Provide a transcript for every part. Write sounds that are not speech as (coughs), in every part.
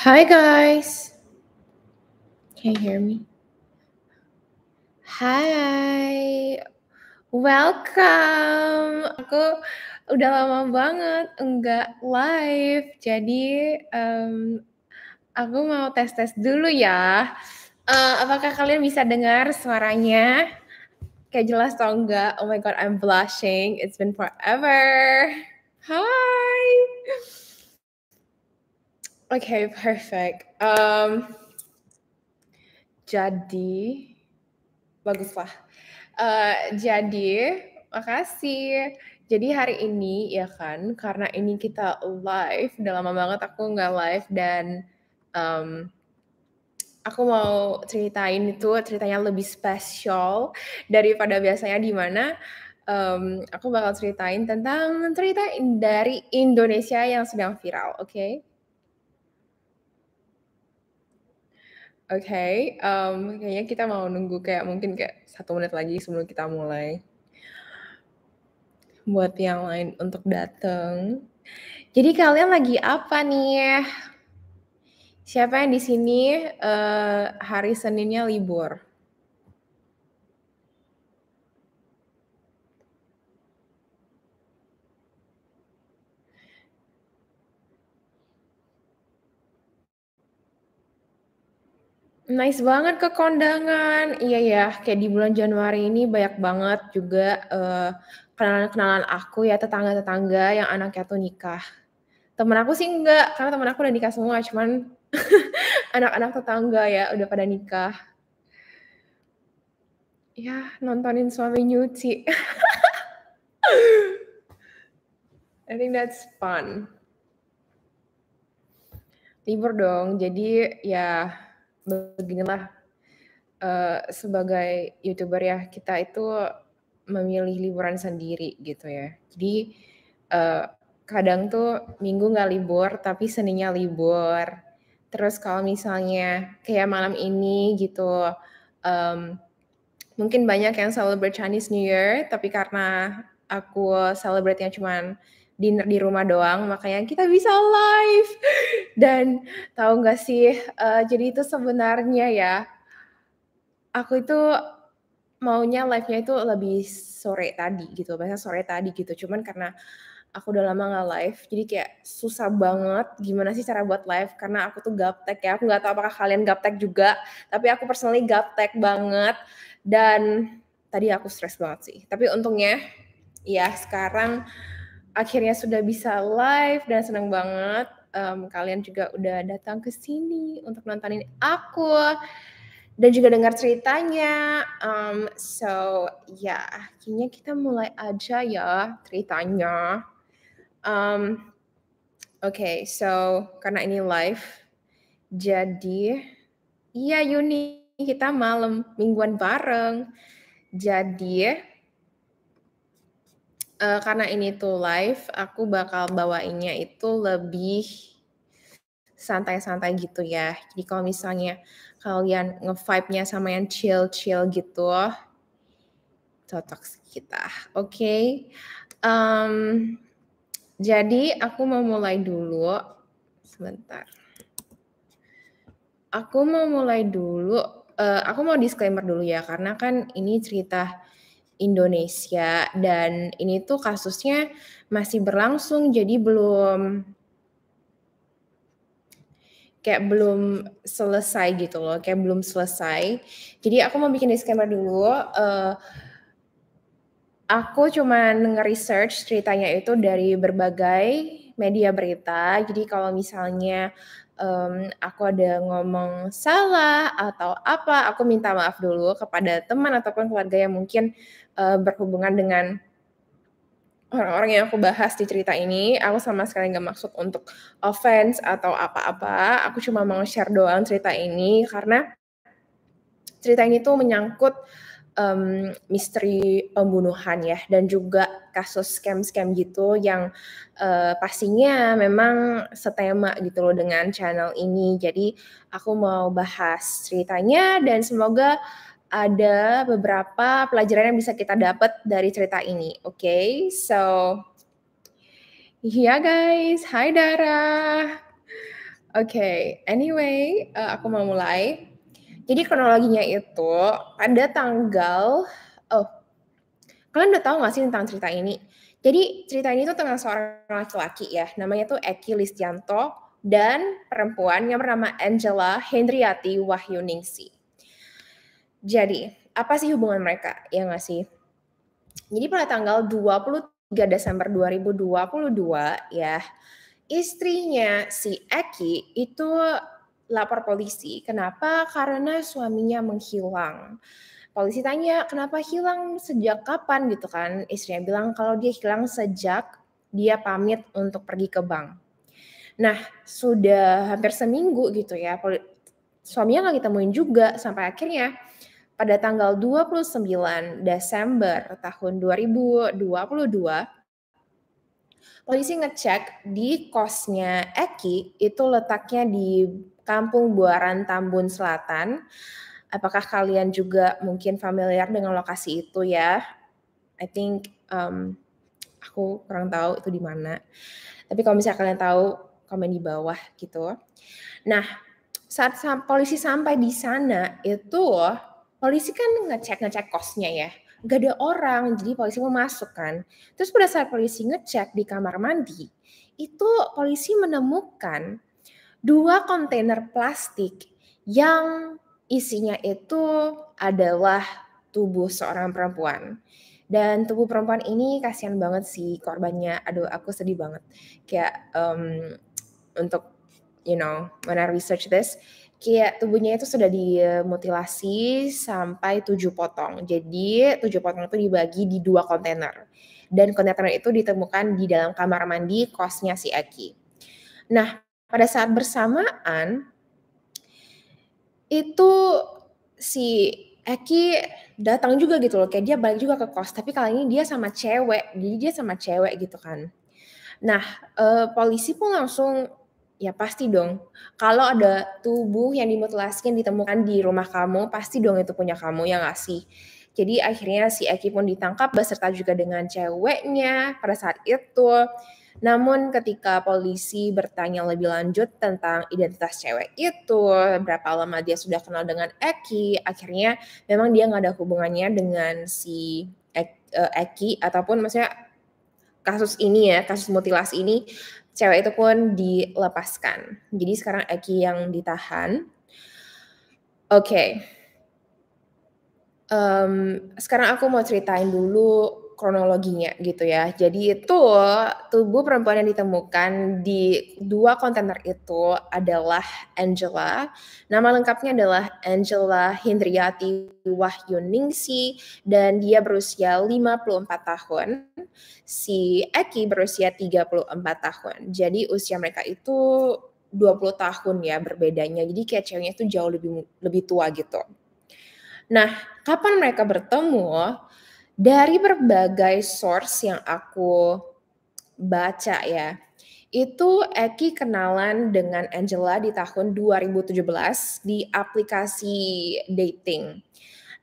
Hi, guys. Can you hear me? Hi. Welcome. Aku udah lama banget enggak live. Jadi um, aku mau tes-tes dulu ya. Uh, apakah kalian bisa dengar suaranya? Kayak jelas atau enggak? Oh my god, I'm blushing. It's been forever. Hi okay, perfect. Um, jadi baguslah. Uh, eh, jadi makasih. Jadi hari ini ya kan karena ini kita live, udah lama banget aku nggak live dan um, aku mau ceritain itu ceritanya lebih spesial daripada biasanya di mana um, aku bakal ceritain tentang cerita dari Indonesia yang sedang viral, oke? Oke, um, kayaknya kita mau nunggu kayak mungkin kayak satu menit lagi sebelum kita mulai. Buat yang lain untuk datang. Jadi kalian lagi apa nih? Siapa yang di sini uh, hari Seninnya libur? Nice banget ke kondangan. Iya ya, kayak di bulan Januari ini banyak banget juga kenalan eh, kenalan-kenalan aku ya tetangga-tetangga yang anaknya tuh nikah. Temen aku sih enggak, karena temen aku udah nikah semua, cuman (laughs) anak-anak tetangga ya udah pada nikah. Ya, nontonin suami nyuci. (laughs) I think that's fun. Libur dong, jadi ya beginilah uh, sebagai youtuber ya kita itu memilih liburan sendiri gitu ya. Jadi uh, kadang tuh minggu nggak libur tapi seninya libur. Terus kalau misalnya kayak malam ini gitu, um, mungkin banyak yang celebrate Chinese New Year tapi karena aku celebrate-nya cuman dinner di rumah doang makanya kita bisa live (laughs) dan tahu nggak sih uh, jadi itu sebenarnya ya aku itu maunya live-nya itu lebih sore tadi gitu biasanya sore tadi gitu cuman karena aku udah lama nggak live jadi kayak susah banget gimana sih cara buat live karena aku tuh gaptek ya aku nggak tahu apakah kalian gaptek juga tapi aku personally gaptek banget dan tadi aku stres banget sih tapi untungnya ya sekarang akhirnya sudah bisa live dan senang banget um, kalian juga udah datang ke sini untuk nontonin aku dan juga dengar ceritanya. Um, so ya, yeah, akhirnya kita mulai aja ya ceritanya. Um, Oke, okay, so karena ini live, jadi iya Yuni kita malam mingguan bareng. Jadi uh, karena ini tuh live, aku bakal bawainnya itu lebih santai-santai gitu ya. Jadi kalau misalnya kalian nge nya sama yang chill-chill gitu, cocok kita. Oke. Okay. Um, jadi aku mau mulai dulu sebentar. Aku mau mulai dulu. Uh, aku mau disclaimer dulu ya karena kan ini cerita Indonesia dan ini tuh kasusnya masih berlangsung jadi belum kayak belum selesai gitu loh, kayak belum selesai. Jadi aku mau bikin disclaimer dulu. Uh, aku cuman nge-research ceritanya itu dari berbagai media berita. Jadi kalau misalnya um, aku ada ngomong salah atau apa, aku minta maaf dulu kepada teman ataupun keluarga yang mungkin uh, berhubungan dengan orang-orang yang aku bahas di cerita ini, aku sama sekali nggak maksud untuk offense atau apa-apa. Aku cuma mau share doang cerita ini karena cerita ini tuh menyangkut um, misteri pembunuhan ya dan juga kasus scam-scam gitu yang uh, pastinya memang setema gitu loh dengan channel ini. Jadi aku mau bahas ceritanya dan semoga ada beberapa pelajaran yang bisa kita dapat dari cerita ini. Oke, okay? so yeah guys, hai Dara. Oke, okay, anyway, uh, aku mau mulai. Jadi kronologinya itu pada tanggal, oh, kalian udah tahu nggak sih tentang cerita ini? Jadi cerita ini tuh tentang seorang laki-laki ya, namanya tuh Eki Listianto dan perempuan yang bernama Angela Hendriati Wahyuningsi. Jadi, apa sih hubungan mereka? Ya nggak sih? Jadi pada tanggal 23 Desember 2022 ya, istrinya si Eki itu lapor polisi. Kenapa? Karena suaminya menghilang. Polisi tanya, kenapa hilang sejak kapan gitu kan? Istrinya bilang kalau dia hilang sejak dia pamit untuk pergi ke bank. Nah, sudah hampir seminggu gitu ya, suaminya nggak ditemuin juga sampai akhirnya pada tanggal 29 Desember tahun 2022, polisi ngecek di kosnya Eki itu letaknya di Kampung Buaran Tambun Selatan. Apakah kalian juga mungkin familiar dengan lokasi itu ya? I think um, aku kurang tahu itu di mana. Tapi kalau misalnya kalian tahu, komen di bawah gitu. Nah, saat polisi sampai di sana itu polisi kan ngecek ngecek kosnya ya gak ada orang jadi polisi mau masuk kan terus pada saat polisi ngecek di kamar mandi itu polisi menemukan dua kontainer plastik yang isinya itu adalah tubuh seorang perempuan dan tubuh perempuan ini kasihan banget sih korbannya aduh aku sedih banget kayak um, untuk you know when I research this kayak tubuhnya itu sudah dimutilasi sampai tujuh potong. Jadi tujuh potong itu dibagi di dua kontainer. Dan kontainer itu ditemukan di dalam kamar mandi kosnya si Aki. Nah, pada saat bersamaan itu si Eki datang juga gitu loh, kayak dia balik juga ke kos. Tapi kali ini dia sama cewek, jadi dia sama cewek gitu kan. Nah, eh, polisi pun langsung Ya pasti dong. Kalau ada tubuh yang yang ditemukan di rumah kamu, pasti dong itu punya kamu yang ngasih. Jadi akhirnya si Eki pun ditangkap beserta juga dengan ceweknya pada saat itu. Namun ketika polisi bertanya lebih lanjut tentang identitas cewek itu, berapa lama dia sudah kenal dengan Eki, akhirnya memang dia nggak ada hubungannya dengan si eh, Eki ataupun maksudnya kasus ini ya, kasus mutilasi ini cewek itu pun dilepaskan. Jadi sekarang Eki yang ditahan. Oke. Okay. Um, sekarang aku mau ceritain dulu kronologinya gitu ya. Jadi itu tubuh perempuan yang ditemukan di dua kontainer itu adalah Angela. Nama lengkapnya adalah Angela Hindriati Wahyuningsi dan dia berusia 54 tahun. Si Eki berusia 34 tahun. Jadi usia mereka itu 20 tahun ya berbedanya. Jadi kayak ceweknya itu jauh lebih lebih tua gitu. Nah, kapan mereka bertemu? dari berbagai source yang aku baca ya, itu Eki kenalan dengan Angela di tahun 2017 di aplikasi dating.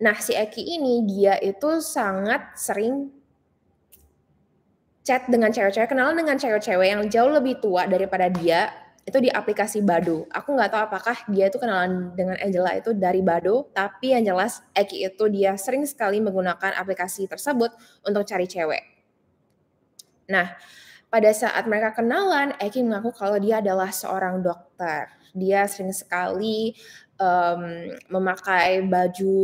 Nah, si Eki ini dia itu sangat sering chat dengan cewek-cewek, kenalan dengan cewek-cewek yang jauh lebih tua daripada dia itu di aplikasi Bado. Aku nggak tahu apakah dia itu kenalan dengan Angela itu dari Bado, tapi yang jelas Eki itu dia sering sekali menggunakan aplikasi tersebut untuk cari cewek. Nah, pada saat mereka kenalan, Eki mengaku kalau dia adalah seorang dokter. Dia sering sekali um, memakai baju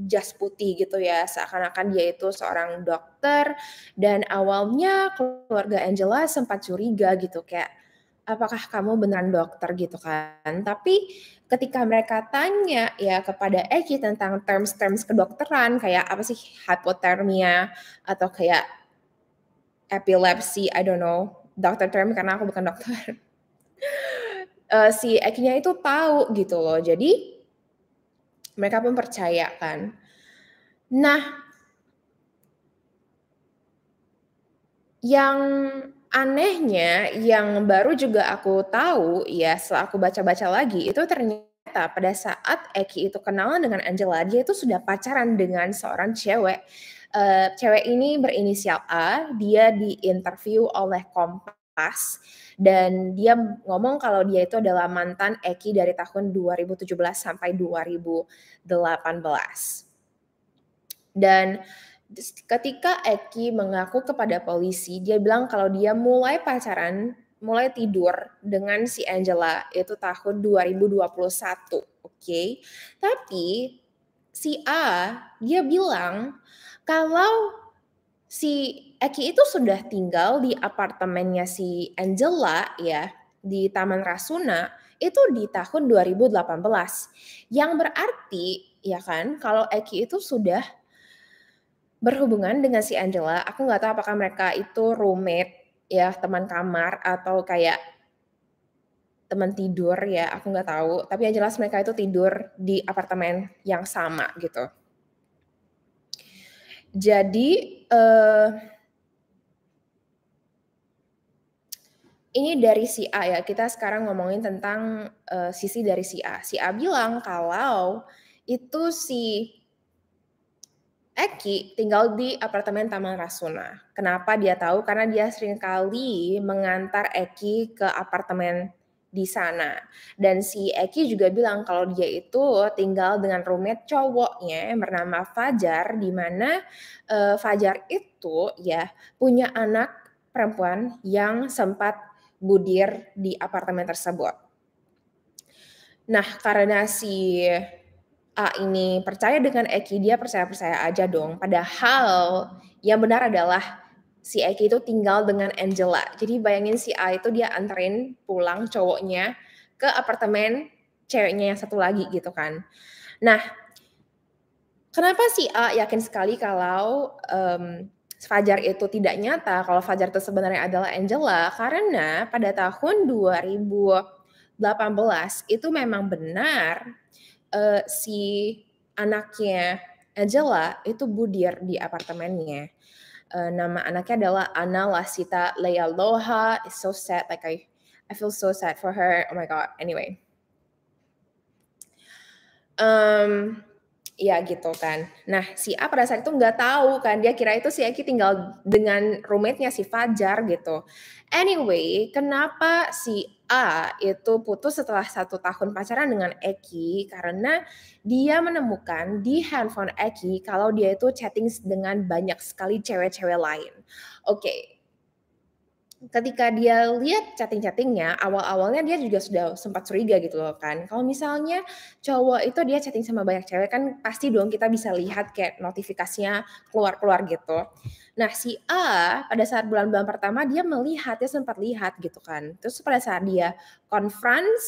jas putih gitu ya seakan-akan dia itu seorang dokter dan awalnya keluarga Angela sempat curiga gitu kayak apakah kamu beneran dokter gitu kan. Tapi ketika mereka tanya ya kepada Eki tentang terms-terms kedokteran kayak apa sih hipotermia atau kayak epilepsi, I don't know, dokter term karena aku bukan dokter. uh, (laughs) si Eki-nya itu tahu gitu loh. Jadi mereka pun percaya kan. Nah, yang anehnya yang baru juga aku tahu ya setelah aku baca-baca lagi itu ternyata pada saat Eki itu kenalan dengan Angela dia itu sudah pacaran dengan seorang cewek uh, cewek ini berinisial A dia diinterview oleh Kompas dan dia ngomong kalau dia itu adalah mantan Eki dari tahun 2017 sampai 2018 dan ketika Eki mengaku kepada polisi, dia bilang kalau dia mulai pacaran, mulai tidur dengan si Angela itu tahun 2021, oke? Okay? Tapi si A dia bilang kalau si Eki itu sudah tinggal di apartemennya si Angela ya di Taman Rasuna itu di tahun 2018. Yang berarti ya kan kalau Eki itu sudah berhubungan dengan si Angela, aku nggak tahu apakah mereka itu roommate ya teman kamar atau kayak teman tidur ya, aku nggak tahu. Tapi yang jelas mereka itu tidur di apartemen yang sama gitu. Jadi uh, ini dari si A ya. Kita sekarang ngomongin tentang uh, sisi dari si A. Si A bilang kalau itu si Eki tinggal di apartemen Taman Rasuna. Kenapa dia tahu? Karena dia sering kali mengantar Eki ke apartemen di sana. Dan si Eki juga bilang kalau dia itu tinggal dengan roommate cowoknya yang bernama Fajar, di mana uh, Fajar itu ya punya anak perempuan yang sempat budir di apartemen tersebut. Nah, karena si A ini percaya dengan Eki, dia percaya-percaya aja dong. Padahal yang benar adalah si Eki itu tinggal dengan Angela. Jadi bayangin si A itu dia anterin pulang cowoknya ke apartemen ceweknya yang satu lagi gitu kan. Nah, kenapa si A yakin sekali kalau um, Fajar itu tidak nyata, kalau Fajar itu sebenarnya adalah Angela, karena pada tahun 2018 itu memang benar uh, si anaknya Angela itu budir di apartemennya. Uh, nama anaknya adalah Anna Lasita Lealoha. It's so sad. Like I, I feel so sad for her. Oh my god. Anyway. Um, Iya gitu kan. Nah si A pada saat itu nggak tahu kan. Dia kira itu si Eki tinggal dengan roommate-nya si Fajar gitu. Anyway, kenapa si A itu putus setelah satu tahun pacaran dengan Eki? Karena dia menemukan di handphone Eki kalau dia itu chatting dengan banyak sekali cewek-cewek lain. Oke, okay, ketika dia lihat chatting-chattingnya, awal-awalnya dia juga sudah sempat curiga gitu loh kan. Kalau misalnya cowok itu dia chatting sama banyak cewek kan pasti dong kita bisa lihat kayak notifikasinya keluar-keluar gitu. Nah si A pada saat bulan-bulan pertama dia melihat, dia sempat lihat gitu kan. Terus pada saat dia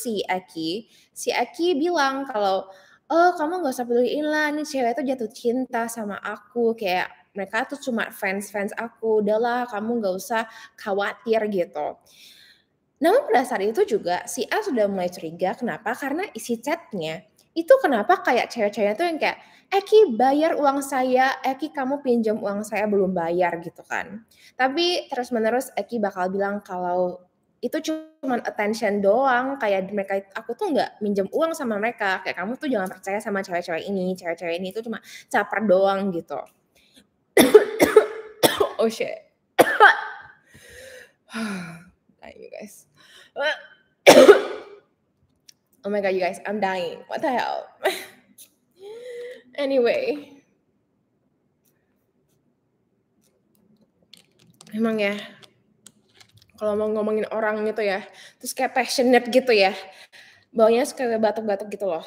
si Aki, si Aki bilang kalau oh kamu gak usah peduliin lah, ini cewek itu jatuh cinta sama aku. Kayak mereka tuh cuma fans-fans aku, udahlah kamu gak usah khawatir gitu. Namun pada saat itu juga si A sudah mulai curiga, kenapa? Karena isi chatnya itu kenapa kayak cewek-ceweknya tuh yang kayak Eki bayar uang saya, Eki kamu pinjam uang saya belum bayar gitu kan. Tapi terus menerus Eki bakal bilang kalau itu cuma attention doang kayak mereka aku tuh nggak minjem uang sama mereka kayak kamu tuh jangan percaya sama cewek-cewek ini cewek-cewek ini itu cuma caper doang gitu oh shit. (coughs) dying, you guys. (coughs) oh my god, you guys, I'm dying. What the hell? (laughs) anyway. Emang ya, kalau mau ngomongin orang gitu ya, terus kayak passionate gitu ya, baunya suka batuk-batuk gitu loh.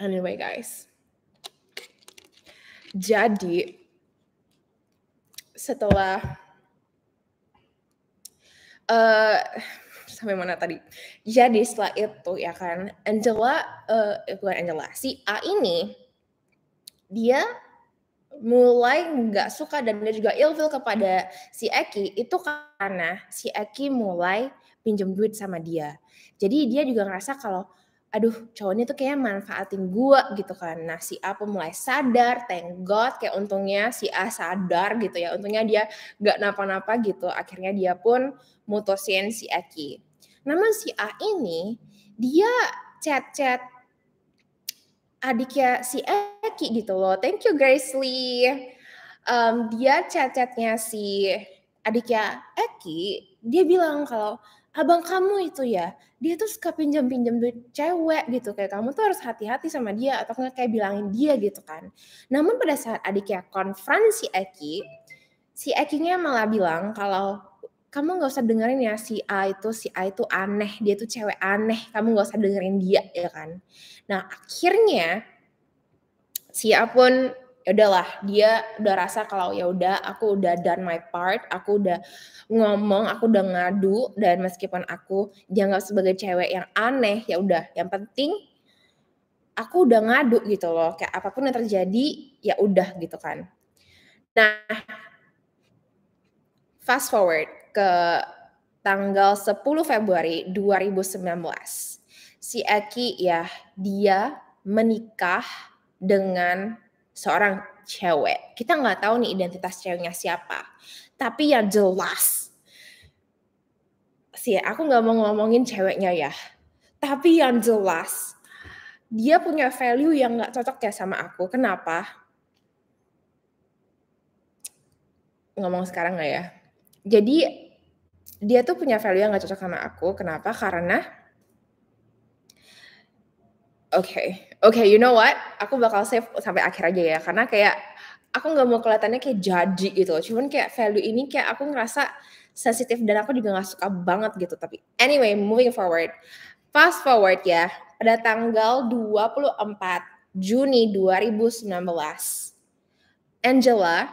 Anyway guys, jadi setelah uh, sampai mana tadi? Jadi setelah itu ya kan Angela uh, bukan Angela si A ini dia mulai nggak suka dan dia juga ilfil kepada si Eki itu karena si Eki mulai pinjam duit sama dia. Jadi dia juga ngerasa kalau aduh cowoknya tuh kayak manfaatin gue gitu kan nah si A pun mulai sadar thank god kayak untungnya si A sadar gitu ya untungnya dia gak napa-napa gitu akhirnya dia pun mutusin si Aki. namun si A ini dia chat-chat adiknya si Eki gitu loh thank you Grace Lee um, dia chat-chatnya si adiknya Eki dia bilang kalau abang kamu itu ya dia tuh suka pinjam-pinjam duit cewek gitu kayak kamu tuh harus hati-hati sama dia atau nggak kayak bilangin dia gitu kan namun pada saat adiknya konfront si Eki si Ekinya malah bilang kalau kamu nggak usah dengerin ya si A itu si A itu aneh dia tuh cewek aneh kamu nggak usah dengerin dia ya kan nah akhirnya si A pun ya udahlah dia udah rasa kalau ya udah aku udah done my part aku udah ngomong aku udah ngadu dan meskipun aku dianggap sebagai cewek yang aneh ya udah yang penting aku udah ngadu gitu loh kayak apapun yang terjadi ya udah gitu kan nah fast forward ke tanggal 10 Februari 2019 si Eki ya dia menikah dengan seorang cewek. Kita nggak tahu nih identitas ceweknya siapa. Tapi yang jelas, sih aku nggak mau ngomongin ceweknya ya. Tapi yang jelas, dia punya value yang nggak cocok ya sama aku. Kenapa? Ngomong sekarang nggak ya? Jadi dia tuh punya value yang nggak cocok sama aku. Kenapa? Karena Oke, okay okay, you know what? Aku bakal save sampai akhir aja ya, karena kayak aku nggak mau kelihatannya kayak jadi gitu. Cuman kayak value ini kayak aku ngerasa sensitif dan aku juga nggak suka banget gitu. Tapi anyway, moving forward. Fast forward ya, pada tanggal 24 Juni 2019, Angela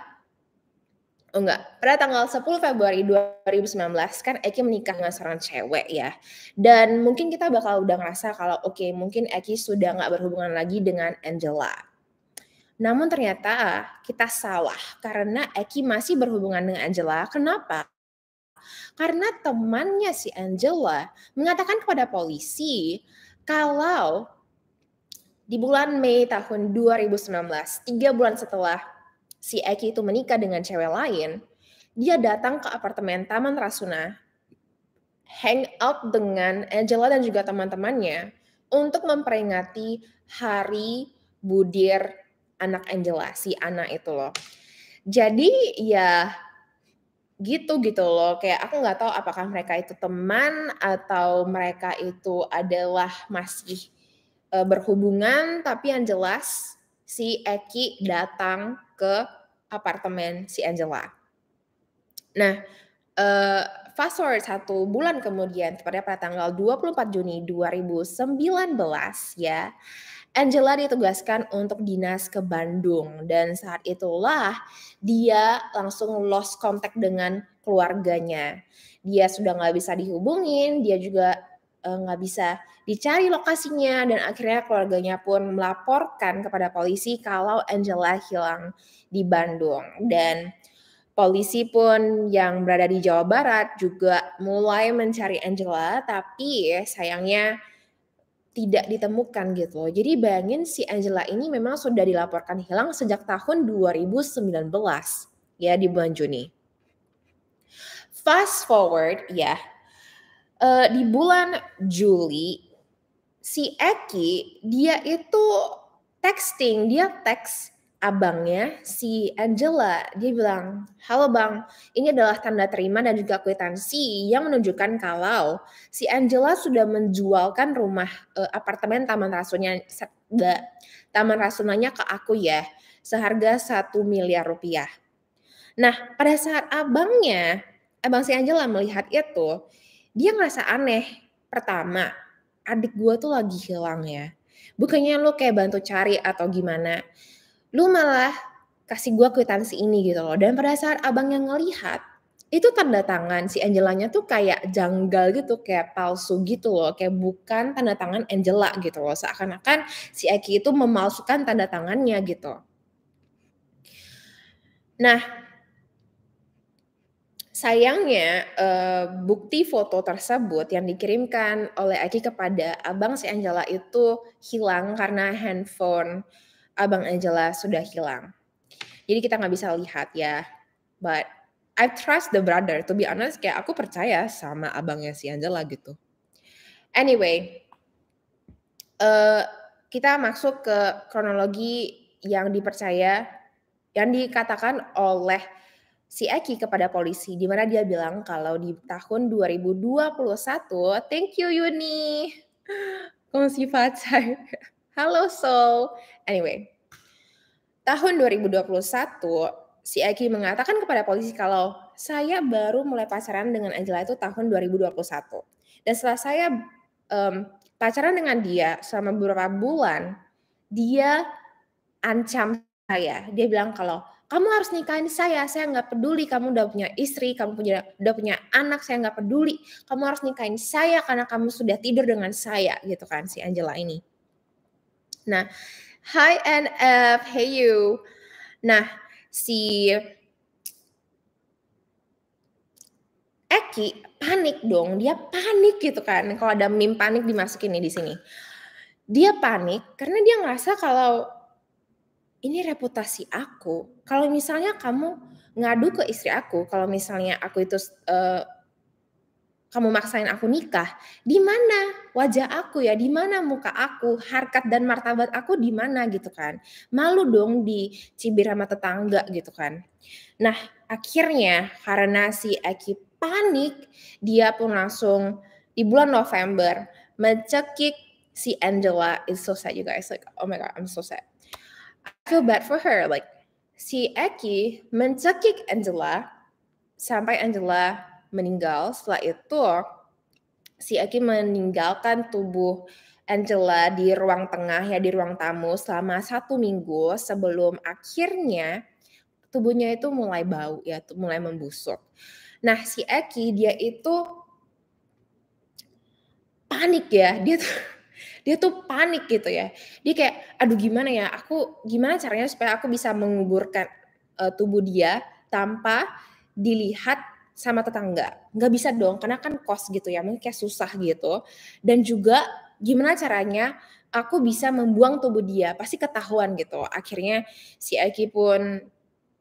Oh enggak, pada tanggal 10 Februari 2019 kan Eki menikah dengan seorang cewek ya. Dan mungkin kita bakal udah ngerasa kalau oke okay, mungkin Eki sudah nggak berhubungan lagi dengan Angela. Namun ternyata kita salah karena Eki masih berhubungan dengan Angela. Kenapa? Karena temannya si Angela mengatakan kepada polisi kalau di bulan Mei tahun 2019, tiga bulan setelah si Eki itu menikah dengan cewek lain, dia datang ke apartemen Taman Rasuna, hang out dengan Angela dan juga teman-temannya untuk memperingati hari budir anak Angela, si anak itu loh. Jadi ya gitu gitu loh kayak aku nggak tahu apakah mereka itu teman atau mereka itu adalah masih e, berhubungan tapi yang jelas si Eki datang ke apartemen si Angela. Nah, uh, fast forward satu bulan kemudian, tepatnya pada tanggal 24 Juni 2019 ya, Angela ditugaskan untuk dinas ke Bandung dan saat itulah dia langsung lost contact dengan keluarganya. Dia sudah nggak bisa dihubungin, dia juga Eh, nggak bisa dicari lokasinya dan akhirnya keluarganya pun melaporkan kepada polisi kalau Angela hilang di Bandung dan polisi pun yang berada di Jawa Barat juga mulai mencari Angela tapi sayangnya tidak ditemukan gitu loh. Jadi bayangin si Angela ini memang sudah dilaporkan hilang sejak tahun 2019 ya di bulan Juni. Fast forward ya, uh, di bulan Juli si Eki dia itu texting, dia teks abangnya si Angela. Dia bilang, "Halo Bang, ini adalah tanda terima dan juga kwitansi yang menunjukkan kalau si Angela sudah menjualkan rumah uh, apartemen Taman Rasunanya Taman Rasunanya ke aku ya, seharga satu miliar rupiah." Nah, pada saat abangnya, abang si Angela melihat itu, dia ngerasa aneh. Pertama, adik gue tuh lagi hilang ya. Bukannya lo kayak bantu cari atau gimana. Lu malah kasih gue kwitansi ini gitu loh. Dan pada saat abangnya ngelihat, itu tanda tangan si Angelanya tuh kayak janggal gitu, kayak palsu gitu loh, kayak bukan tanda tangan Angela gitu loh. Seakan-akan si Eki itu memalsukan tanda tangannya gitu. Nah, Sayangnya, uh, bukti foto tersebut yang dikirimkan oleh Aki kepada Abang si Angela itu hilang karena handphone Abang Angela sudah hilang. Jadi kita nggak bisa lihat ya. But I trust the brother. To be honest, kayak aku percaya sama abangnya si Angela gitu. Anyway, uh, kita masuk ke kronologi yang dipercaya, yang dikatakan oleh si Eki kepada polisi di mana dia bilang kalau di tahun 2021 thank you Yuni kongsi pacar halo Soul anyway tahun 2021 si Eki mengatakan kepada polisi kalau saya baru mulai pacaran dengan Angela itu tahun 2021 dan setelah saya um, pacaran dengan dia selama beberapa bulan dia ancam saya dia bilang kalau kamu harus nikahin saya saya nggak peduli kamu udah punya istri kamu punya udah punya anak saya nggak peduli kamu harus nikahin saya karena kamu sudah tidur dengan saya gitu kan si Angela ini nah hi NF hey you nah si Eki panik dong, dia panik gitu kan. Kalau ada meme panik dimasukin nih di sini. Dia panik karena dia ngerasa kalau ini reputasi aku. Kalau misalnya kamu ngadu ke istri aku, kalau misalnya aku itu uh, kamu maksain aku nikah, di mana wajah aku ya, di mana muka aku, harkat dan martabat aku di mana gitu kan. Malu dong di cibir sama tetangga gitu kan. Nah, akhirnya karena si Eki panik, dia pun langsung di bulan November mencekik si Angela. It's so sad you guys, like oh my god, I'm so sad feel bad for her. Like si Eki mencekik Angela sampai Angela meninggal. Setelah itu si Eki meninggalkan tubuh Angela di ruang tengah ya di ruang tamu selama satu minggu sebelum akhirnya tubuhnya itu mulai bau ya mulai membusuk. Nah si Eki dia itu panik ya dia tuh dia tuh panik gitu ya dia kayak aduh gimana ya aku gimana caranya supaya aku bisa menguburkan uh, tubuh dia tanpa dilihat sama tetangga Gak bisa dong karena kan kos gitu ya mungkin kayak susah gitu dan juga gimana caranya aku bisa membuang tubuh dia pasti ketahuan gitu akhirnya si Aki pun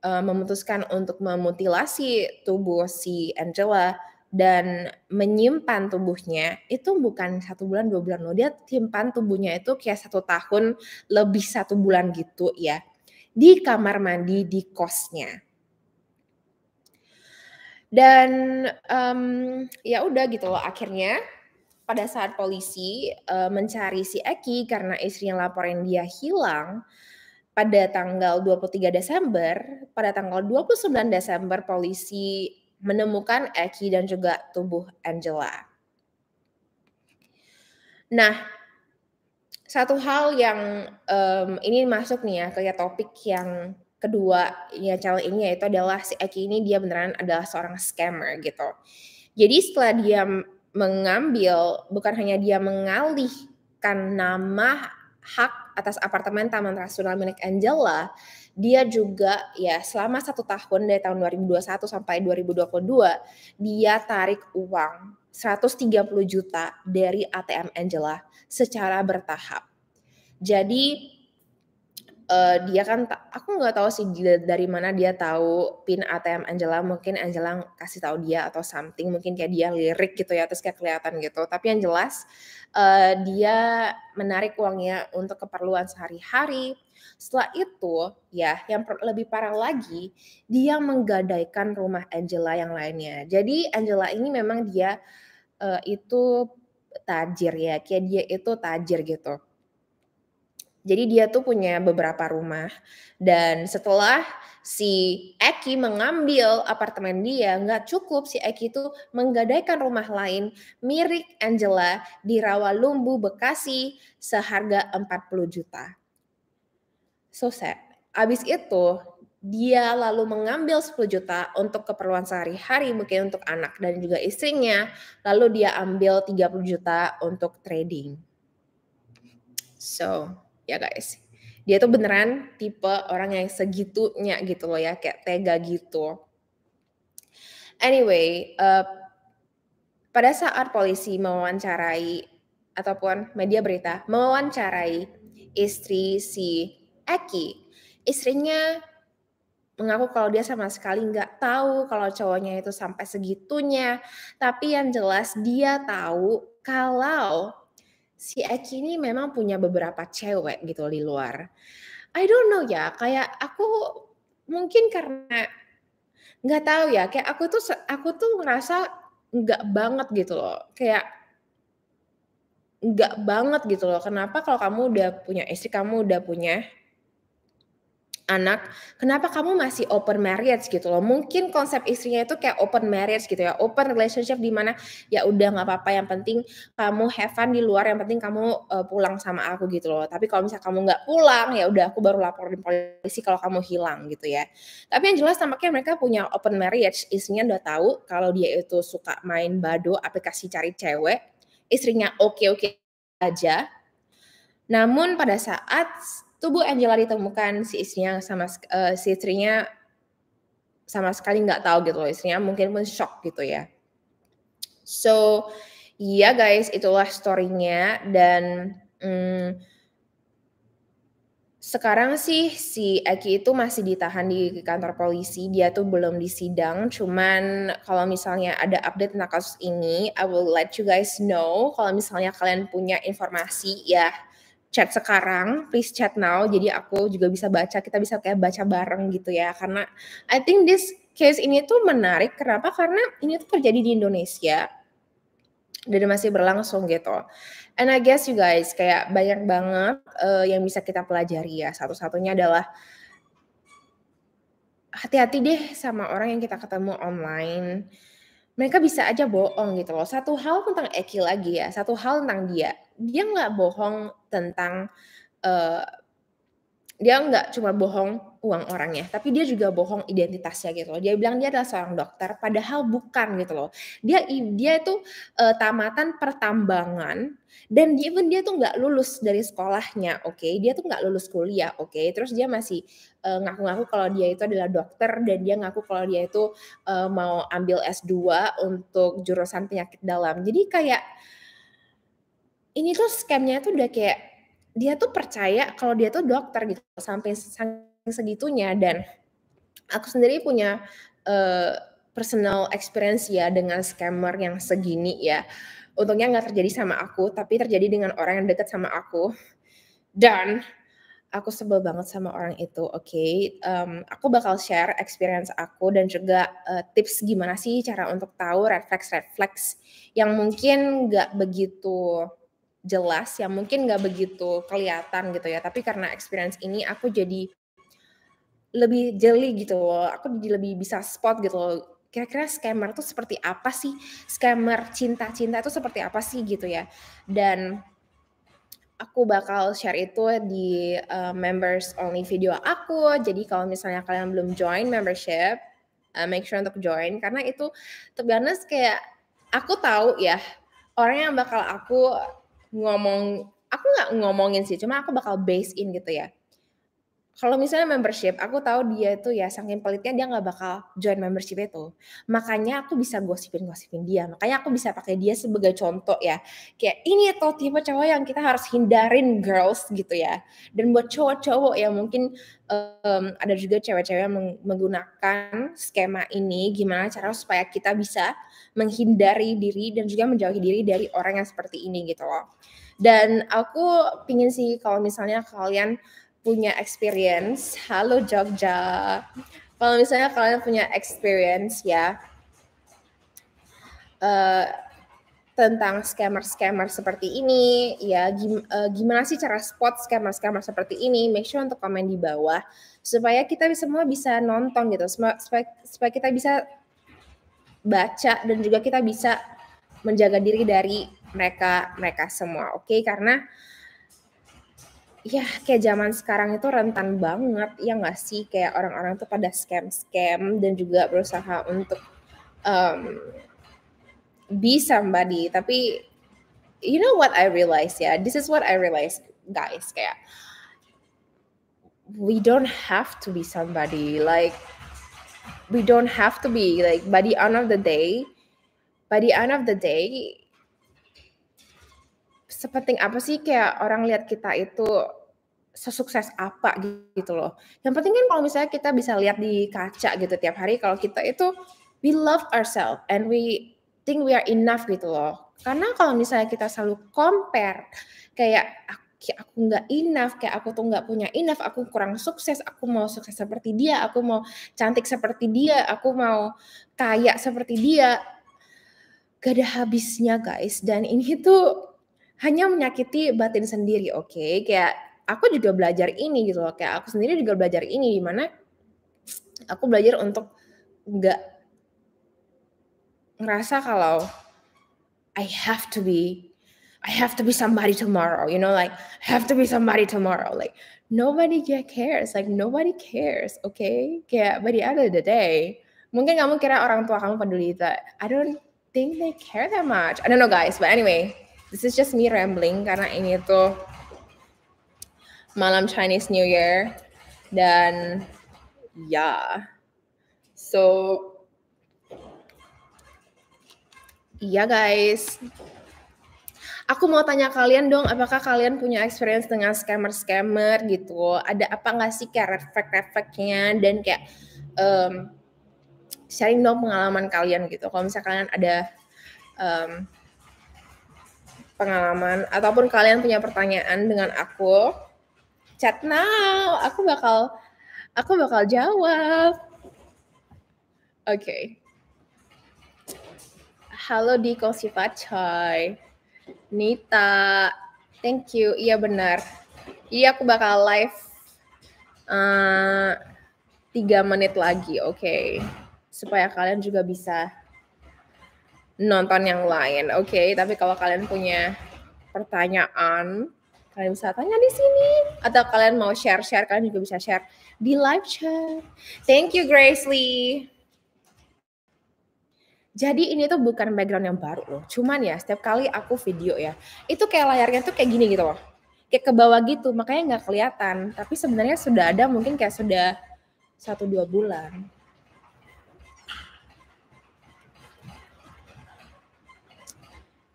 uh, memutuskan untuk memutilasi tubuh si Angela dan menyimpan tubuhnya itu bukan satu bulan dua bulan loh dia simpan tubuhnya itu kayak satu tahun lebih satu bulan gitu ya di kamar mandi di kosnya dan um, ya udah gitu loh akhirnya pada saat polisi uh, mencari si Eki karena istrinya laporin dia hilang pada tanggal 23 Desember, pada tanggal 29 Desember polisi menemukan Eki dan juga tubuh Angela. Nah, satu hal yang um, ini masuk nih ya ke topik yang kedua ya channel ini yaitu adalah si Eki ini dia beneran adalah seorang scammer gitu. Jadi setelah dia mengambil bukan hanya dia mengalihkan nama hak atas apartemen Taman Rasional milik Angela, dia juga ya selama satu tahun dari tahun 2021 sampai 2022 dia tarik uang 130 juta dari ATM Angela secara bertahap. Jadi uh, dia kan aku nggak tahu sih dari mana dia tahu pin ATM Angela mungkin Angela kasih tahu dia atau something mungkin kayak dia lirik gitu ya terus kayak kelihatan gitu tapi yang jelas uh, dia menarik uangnya untuk keperluan sehari-hari setelah itu ya yang lebih parah lagi dia menggadaikan rumah Angela yang lainnya jadi Angela ini memang dia uh, itu tajir ya kayak dia itu tajir gitu jadi dia tuh punya beberapa rumah dan setelah si Eki mengambil apartemen dia, nggak cukup si Eki itu menggadaikan rumah lain mirip Angela di Rawalumbu, Bekasi seharga 40 juta. So sad. Abis itu dia lalu mengambil 10 juta untuk keperluan sehari-hari mungkin untuk anak dan juga istrinya. Lalu dia ambil 30 juta untuk trading. So, ya guys dia tuh beneran tipe orang yang segitunya gitu loh ya kayak tega gitu anyway uh, pada saat polisi mewawancarai ataupun media berita mewawancarai istri si Eki istrinya mengaku kalau dia sama sekali nggak tahu kalau cowoknya itu sampai segitunya. Tapi yang jelas dia tahu kalau si Eki ini memang punya beberapa cewek gitu di luar. I don't know ya, kayak aku mungkin karena nggak tahu ya, kayak aku tuh aku tuh ngerasa nggak banget gitu loh, kayak nggak banget gitu loh. Kenapa kalau kamu udah punya istri, kamu udah punya anak, kenapa kamu masih open marriage gitu loh? Mungkin konsep istrinya itu kayak open marriage gitu ya, open relationship di mana ya udah nggak apa-apa, yang penting kamu have fun di luar, yang penting kamu uh, pulang sama aku gitu loh. Tapi kalau misalnya kamu nggak pulang, ya udah aku baru laporin polisi kalau kamu hilang gitu ya. Tapi yang jelas tampaknya mereka punya open marriage, istrinya udah tahu kalau dia itu suka main bado aplikasi cari cewek, istrinya oke-oke okay -okay aja. Namun pada saat tubuh Angela ditemukan si istrinya sama uh, si istrinya sama sekali nggak tahu gitu loh istrinya mungkin pun shock gitu ya. So iya yeah guys itulah storynya dan um, sekarang sih si Eki itu masih ditahan di kantor polisi dia tuh belum disidang cuman kalau misalnya ada update tentang kasus ini I will let you guys know kalau misalnya kalian punya informasi ya chat sekarang, please chat now. Jadi aku juga bisa baca, kita bisa kayak baca bareng gitu ya. Karena I think this case ini tuh menarik. Kenapa? Karena ini tuh terjadi di Indonesia dan masih berlangsung gitu. And I guess you guys kayak banyak banget uh, yang bisa kita pelajari ya. Satu-satunya adalah hati-hati deh sama orang yang kita ketemu online. Mereka bisa aja bohong gitu loh. Satu hal tentang Eki lagi ya, satu hal tentang dia dia nggak bohong tentang uh, dia nggak cuma bohong uang orangnya, tapi dia juga bohong identitasnya gitu loh. Dia bilang dia adalah seorang dokter, padahal bukan gitu loh. Dia dia itu uh, tamatan pertambangan dan dia pun dia tuh nggak lulus dari sekolahnya, oke? Okay? Dia tuh nggak lulus kuliah, oke? Okay? Terus dia masih uh, ngaku-ngaku kalau dia itu adalah dokter dan dia ngaku kalau dia itu uh, mau ambil S2 untuk jurusan penyakit dalam. Jadi kayak ini tuh scamnya tuh udah kayak dia tuh percaya kalau dia tuh dokter gitu sampai segitunya dan aku sendiri punya uh, personal experience ya dengan scammer yang segini ya untungnya nggak terjadi sama aku tapi terjadi dengan orang yang dekat sama aku dan aku sebel banget sama orang itu oke okay? um, aku bakal share experience aku dan juga uh, tips gimana sih cara untuk tahu refleks refleks yang mungkin nggak begitu jelas yang mungkin nggak begitu kelihatan gitu ya tapi karena experience ini aku jadi lebih jeli gitu loh aku jadi lebih bisa spot gitu loh kira-kira scammer tuh seperti apa sih scammer cinta-cinta itu seperti apa sih gitu ya dan aku bakal share itu di uh, members only video aku. Jadi kalau misalnya kalian belum join membership, uh, make sure untuk join karena itu to be kayak aku tahu ya orang yang bakal aku ngomong aku nggak ngomongin sih, cuma aku bakal base in gitu ya kalau misalnya membership, aku tahu dia itu ya saking pelitnya dia nggak bakal join membership itu. Makanya aku bisa gosipin-gosipin dia. Makanya aku bisa pakai dia sebagai contoh ya. Kayak ini tuh tipe cowok yang kita harus hindarin girls gitu ya. Dan buat cowok-cowok ya mungkin um, ada juga cewek-cewek yang menggunakan skema ini. Gimana cara supaya kita bisa menghindari diri dan juga menjauhi diri dari orang yang seperti ini gitu loh. Dan aku pingin sih kalau misalnya kalian punya experience, halo Jogja. Kalau misalnya kalian punya experience ya uh, tentang scammer-scammer seperti ini, ya gim uh, gimana sih cara spot scammer-scammer seperti ini? Make sure untuk komen di bawah supaya kita semua bisa nonton gitu, supaya, supaya kita bisa baca dan juga kita bisa menjaga diri dari mereka mereka semua, oke? Okay? Karena ya kayak zaman sekarang itu rentan banget ya nggak sih kayak orang-orang tuh pada scam-scam dan juga berusaha untuk um, be somebody tapi you know what I realize ya yeah? this is what I realize guys kayak we don't have to be somebody like we don't have to be like by the end of the day by the end of the day sepenting apa sih kayak orang lihat kita itu sesukses apa gitu loh. Yang penting kan kalau misalnya kita bisa lihat di kaca gitu tiap hari kalau kita itu we love ourselves and we think we are enough gitu loh. Karena kalau misalnya kita selalu compare kayak kayak aku nggak enough, kayak aku tuh nggak punya enough, aku kurang sukses, aku mau sukses seperti dia, aku mau cantik seperti dia, aku mau kaya seperti dia. Gak ada habisnya guys, dan ini tuh hanya menyakiti batin sendiri, oke? Okay? Kayak aku juga belajar ini gitu loh, kayak aku sendiri juga belajar ini di mana aku belajar untuk nggak ngerasa kalau I have to be I have to be somebody tomorrow, you know, like I have to be somebody tomorrow. Like nobody cares, like nobody cares, okay? Kayak by the end of the day, mungkin kamu kira orang tua kamu peduli, but I don't think they care that much. I don't know guys, but anyway, This is just me rambling karena ini tuh malam Chinese New Year dan ya yeah. so iya yeah guys aku mau tanya kalian dong, apakah kalian punya experience dengan scammer-scammer gitu? Ada apa nggak sih kayak reflek-refleknya dan kayak um, sharing dong pengalaman kalian gitu. Kalau misalnya kalian ada um, pengalaman ataupun kalian punya pertanyaan dengan aku, chat now. Aku bakal aku bakal jawab. Oke. Okay. Halo Diko coy Nita, thank you. Iya benar. Iya aku bakal live eh, tiga menit lagi, oke. Okay. Supaya kalian juga bisa nonton yang lain. Oke, okay? tapi kalau kalian punya pertanyaan, kalian bisa tanya di sini atau kalian mau share-share, kalian juga bisa share di live chat. Thank you Grace Lee. Jadi ini tuh bukan background yang baru loh. Cuman ya setiap kali aku video ya, itu kayak layarnya tuh kayak gini gitu loh. Kayak ke bawah gitu, makanya nggak kelihatan. Tapi sebenarnya sudah ada mungkin kayak sudah satu dua bulan.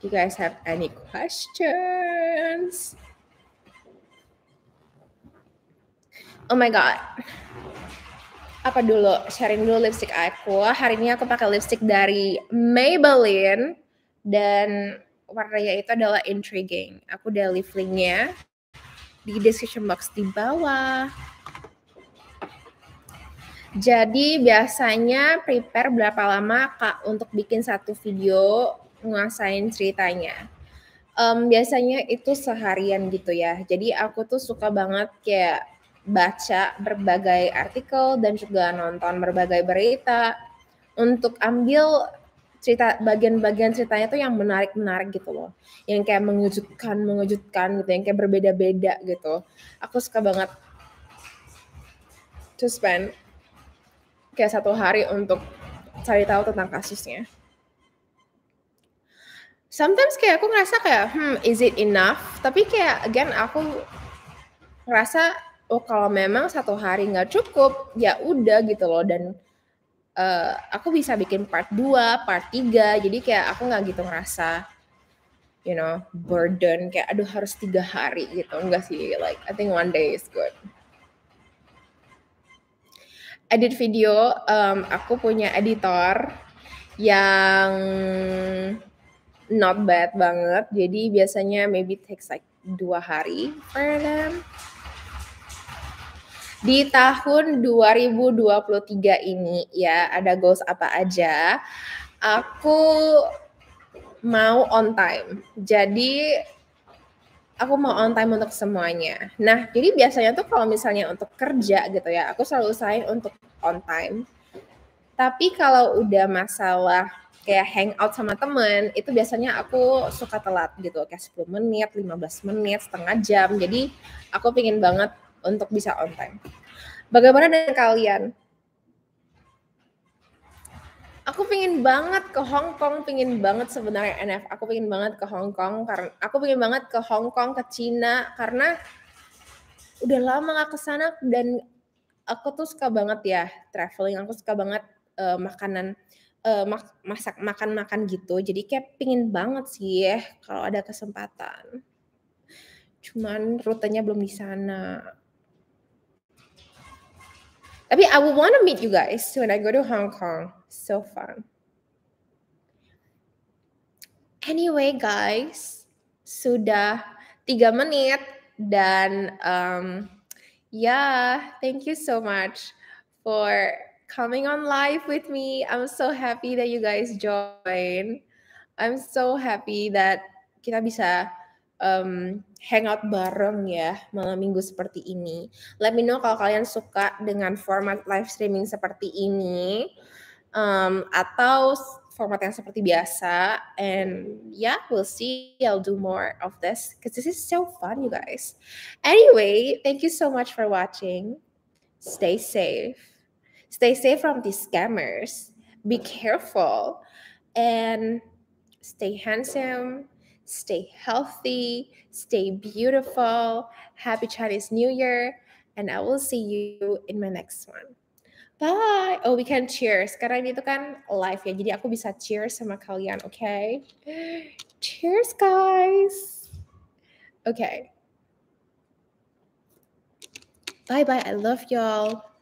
you guys have any questions? Oh my god. Apa dulu? Sharing dulu lipstick aku. Hari ini aku pakai lipstick dari Maybelline dan warnanya itu adalah intriguing. Aku udah leave linknya di description box di bawah. Jadi biasanya prepare berapa lama Kak untuk bikin satu video nguasain ceritanya. Um, biasanya itu seharian gitu ya. Jadi aku tuh suka banget kayak baca berbagai artikel dan juga nonton berbagai berita untuk ambil cerita bagian-bagian ceritanya tuh yang menarik-menarik gitu loh. Yang kayak mengejutkan, mengejutkan gitu, yang kayak berbeda-beda gitu. Aku suka banget to spend kayak satu hari untuk cari tahu tentang kasusnya sometimes kayak aku ngerasa kayak hmm is it enough tapi kayak again aku ngerasa oh kalau memang satu hari nggak cukup ya udah gitu loh dan uh, aku bisa bikin part 2, part 3 jadi kayak aku nggak gitu ngerasa you know burden kayak aduh harus tiga hari gitu enggak sih like I think one day is good edit video um, aku punya editor yang not bad banget. Jadi biasanya maybe takes like dua hari for them. Di tahun 2023 ini ya ada goals apa aja? Aku mau on time. Jadi aku mau on time untuk semuanya. Nah, jadi biasanya tuh kalau misalnya untuk kerja gitu ya, aku selalu usahain untuk on time. Tapi kalau udah masalah kayak hangout sama temen itu biasanya aku suka telat gitu kayak 10 menit, 15 menit, setengah jam. Jadi aku pingin banget untuk bisa on time. Bagaimana dengan kalian? Aku pingin banget ke Hong Kong, pingin banget sebenarnya NF. Aku pingin banget ke Hong Kong karena aku pingin banget ke Hong Kong ke Cina karena udah lama gak kesana dan aku tuh suka banget ya traveling. Aku suka banget uh, makanan uh, mak masak makan-makan gitu. Jadi kayak pingin banget sih ya kalau ada kesempatan. Cuman rutenya belum di sana. Tapi I will wanna meet you guys when I go to Hong Kong. So fun. Anyway guys, sudah tiga menit dan um, ya yeah, thank you so much for coming on live with me. I'm so happy that you guys join. I'm so happy that kita bisa um, hangout bareng ya malam minggu seperti ini. Let me know kalau kalian suka dengan format live streaming seperti ini um, atau format yang seperti biasa. And yeah, we'll see. I'll do more of this because this is so fun, you guys. Anyway, thank you so much for watching. Stay safe. stay safe from these scammers be careful and stay handsome stay healthy stay beautiful happy chinese new year and i will see you in my next one bye oh we can cheers Sekarang itu kan live ya jadi aku bisa cheers sama kalian okay? cheers guys okay bye bye i love y'all